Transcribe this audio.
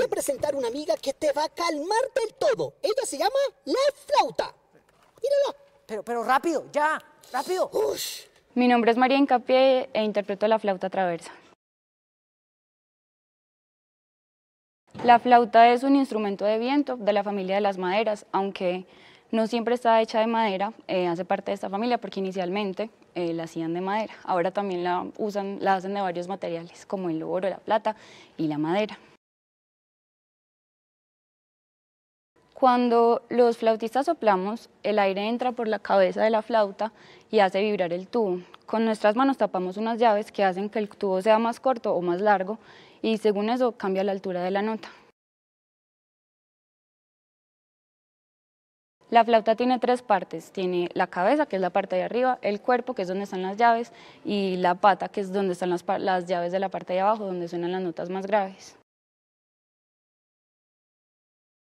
voy a presentar una amiga que te va a calmar del todo. Ella se llama La Flauta. mírala. Pero, pero rápido, ya, rápido. Mi nombre es María Encapié e interpreto la flauta traversa. La flauta es un instrumento de viento de la familia de las maderas, aunque no siempre está hecha de madera, eh, hace parte de esta familia porque inicialmente eh, la hacían de madera. Ahora también la, usan, la hacen de varios materiales como el oro, la plata y la madera. Cuando los flautistas soplamos, el aire entra por la cabeza de la flauta y hace vibrar el tubo. Con nuestras manos tapamos unas llaves que hacen que el tubo sea más corto o más largo y según eso cambia la altura de la nota. La flauta tiene tres partes, tiene la cabeza, que es la parte de arriba, el cuerpo, que es donde están las llaves, y la pata, que es donde están las, llaves de la parte de abajo, donde suenan las notas más graves.